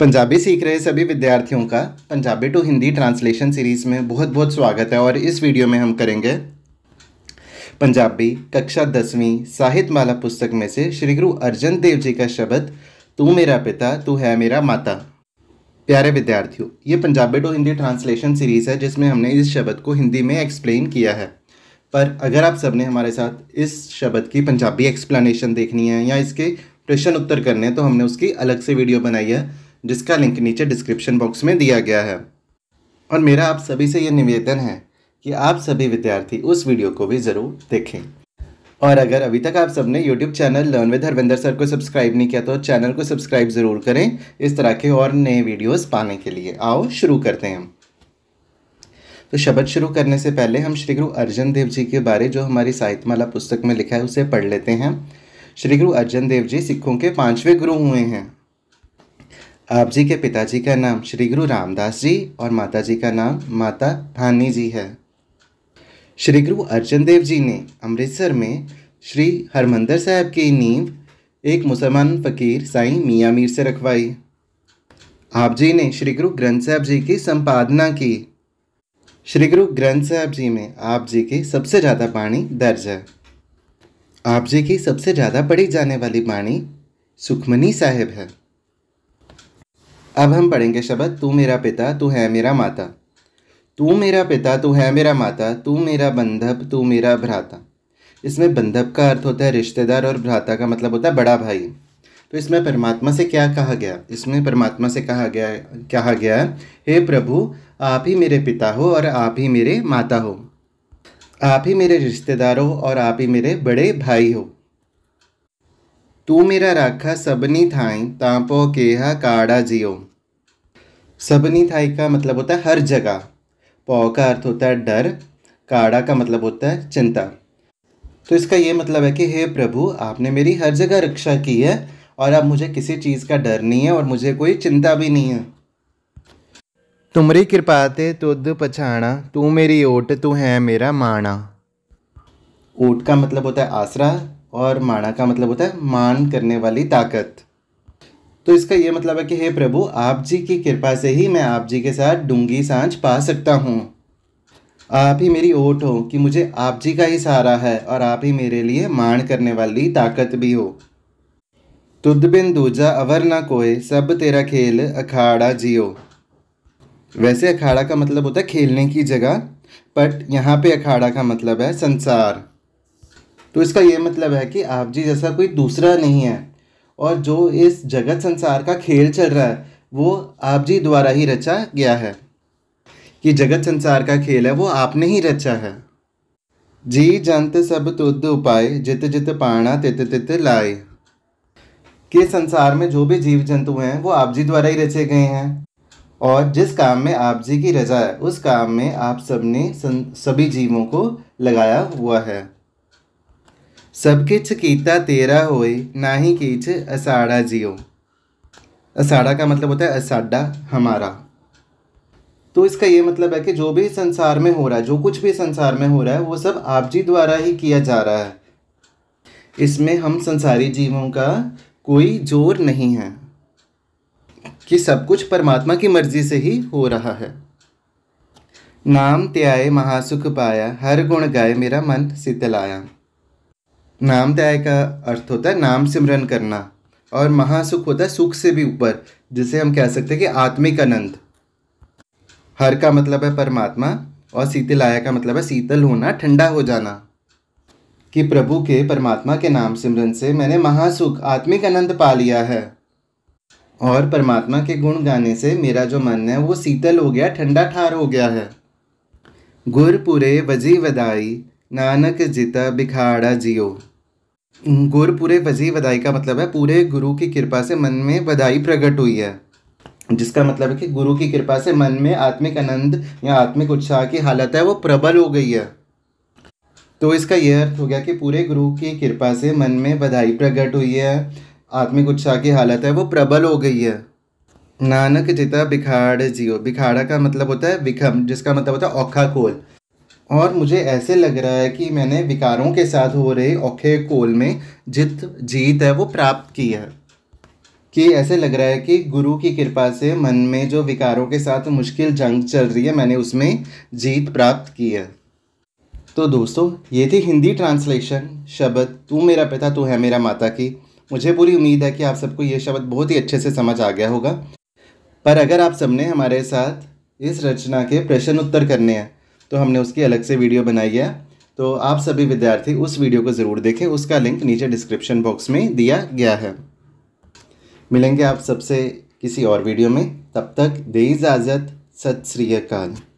पंजाबी सीख रहे सभी विद्यार्थियों का Punjabi to Hindi translation series में बहुत बहुत स्वागत है और इस वीडियो में हम करेंगे पंजाबी कक्षा दसवीं साहित्य माला पुस्तक में से श्री गुरु अर्जन देव जी का शब्द तू मेरा पिता तू है मेरा माता प्यारे विद्यार्थियों ये Punjabi to Hindi translation series है जिसमें हमने इस शब्द को हिंदी में एक्सप्लेन किया है पर अगर आप सबने हमारे साथ इस शब्द की पंजाबी एक्सप्लेनेशन देखनी है या इसके प्रश्न उत्तर करने हैं तो हमने उसकी अलग से वीडियो बनाई है जिसका लिंक नीचे डिस्क्रिप्शन बॉक्स में दिया गया है और मेरा आप सभी से ये निवेदन है कि आप सभी विद्यार्थी उस वीडियो को भी ज़रूर देखें और अगर अभी तक आप सबने YouTube channel learn with Harvinder sir को सब्सक्राइब नहीं किया तो चैनल को सब्सक्राइब ज़रूर करें इस तरह के और नए वीडियोस पाने के लिए आओ शुरू करते हैं तो शब्द शुरू करने से पहले हम श्री गुरु अर्जन देव जी के बारे जो हमारी साहित्यमाला पुस्तक में लिखा है उसे पढ़ लेते हैं श्री गुरु अर्जन देव जी सिखों के पाँचवें गुरु हुए हैं आप जी के पिताजी का नाम श्री गुरु रामदास जी और माता जी का नाम माता भानी जी है श्री गुरु अर्जन देव जी ने अमृतसर में श्री हरमंदर साहब की नींव एक मुसलमान फ़कीर साई मियाँ मीर से रखवाई आप जी ने श्री गुरु ग्रंथ साहब जी की संपादना की श्री गुरु ग्रंथ साहब जी में आप जी की सबसे ज़्यादा बाणी दर्ज है आप जी की सबसे ज़्यादा पढ़ी जाने वाली बाणी सुखमनी साहेब है अब हम पढ़ेंगे शब्द तू मेरा पिता तू है मेरा माता तू मेरा पिता तू है मेरा माता तू मेरा बंधप तू मेरा भ्राता इसमें बंधप का अर्थ होता है रिश्तेदार और भ्राता का मतलब होता है बड़ा भाई तो इसमें परमात्मा से क्या कहा गया इसमें परमात्मा से कहा गया कहा गया हे प्रभु आप ही मेरे पिता हो और आप ही मेरे माता हो आप ही मेरे रिश्तेदार हो और आप ही मेरे बड़े भाई हो तू मेरा राखा सबनी थाई तापो केहा काड़ा जियो सबनी थाई का मतलब होता है हर जगह पौ का अर्थ होता है डर काड़ा का मतलब होता है चिंता तो इसका ये मतलब है कि हे प्रभु आपने मेरी हर जगह रक्षा की है और अब मुझे किसी चीज़ का डर नहीं है और मुझे कोई चिंता भी नहीं है तुमरी कृपा ते तुद पछाणा तू मेरी ओट तू है मेरा माणा ओट का मतलब होता है आसरा और माणा का मतलब होता है मान करने वाली ताकत तो इसका ये मतलब है कि हे प्रभु आप जी की कृपा से ही मैं आप जी के साथ डूंगी सांझ पा सकता हूँ आप ही मेरी ओट हो कि मुझे आप जी का ही सहारा है और आप ही मेरे लिए माण करने वाली ताकत भी हो तुद बिन दूजा अवर ना कोय सब तेरा खेल अखाड़ा जियो वैसे अखाड़ा का मतलब होता है खेलने की जगह बट यहाँ पे अखाड़ा का मतलब है संसार तो इसका ये मतलब है कि आप जी जैसा कोई दूसरा नहीं है और जो इस जगत संसार का खेल चल रहा है वो आप जी द्वारा ही रचा गया है कि जगत संसार का खेल है वो आपने ही रचा है जी जंत सब तुद उपाय जित जित पाणा तित तित लाए कि संसार में जो भी जीव जंतु हैं वो आप जी द्वारा ही रचे गए हैं और जिस काम में आप जी की रजा है उस काम में आप सबने सभी जीवों को लगाया हुआ है सब किच कीता तेरा हो ना ही किच असाड़ा जियो असाड़ा का मतलब होता है असाडा हमारा तो इसका ये मतलब है कि जो भी संसार में हो रहा है जो कुछ भी संसार में हो रहा है वो सब आप जी द्वारा ही किया जा रहा है इसमें हम संसारी जीवों का कोई जोर नहीं है कि सब कुछ परमात्मा की मर्जी से ही हो रहा है नाम त्याय महासुख पाया हर गुण गाय मेरा मन शीतलाया नामध्याय का अर्थ होता है नाम सिमरन करना और महासुख होता है सुख से भी ऊपर जिसे हम कह सकते हैं कि आत्मिक आनंद हर का मतलब है परमात्मा और शीतलाया का मतलब है शीतल होना ठंडा हो जाना कि प्रभु के परमात्मा के नाम सिमरन से मैंने महासुख आत्मिक आनंद पा लिया है और परमात्मा के गुण गाने से मेरा जो मन है वो शीतल हो गया ठंडा ठार हो गया है गुरपुरे वजी वदाई नानक जिता बिखाड़ा जियो गुर पूरे वजी बधाई का मतलब है पूरे गुरु की कृपा से मन में बधाई प्रकट हुई है जिसका मतलब है कि गुरु की कृपा से मन में आत्मिक आनंद या आत्मिक उत्साह की हालत है वो प्रबल हो गई है तो इसका यह अर्थ हो गया कि पूरे गुरु की कृपा से मन में बधाई प्रकट हुई है आत्मिक उत्साह की हालत है वो प्रबल हो गई है नानक जिता बिखाड़ जियो बिखाड़ा का मतलब होता है विखम जिसका मतलब होता है औखा खोल और मुझे ऐसे लग रहा है कि मैंने विकारों के साथ हो रहे औखे कोल में जित जीत है वो प्राप्त की है कि ऐसे लग रहा है कि गुरु की कृपा से मन में जो विकारों के साथ मुश्किल जंग चल रही है मैंने उसमें जीत प्राप्त की है तो दोस्तों ये थी हिंदी ट्रांसलेशन शब्द तू मेरा पिता तू है मेरा माता की मुझे पूरी उम्मीद है कि आप सबको ये शब्द बहुत ही अच्छे से समझ आ गया होगा पर अगर आप सबने हमारे साथ इस रचना के प्रश्न उत्तर करने हैं तो हमने उसकी अलग से वीडियो बनाई है तो आप सभी विद्यार्थी उस वीडियो को ज़रूर देखें उसका लिंक नीचे डिस्क्रिप्शन बॉक्स में दिया गया है मिलेंगे आप सबसे किसी और वीडियो में तब तक दे इजाज़त सत श्री अकाल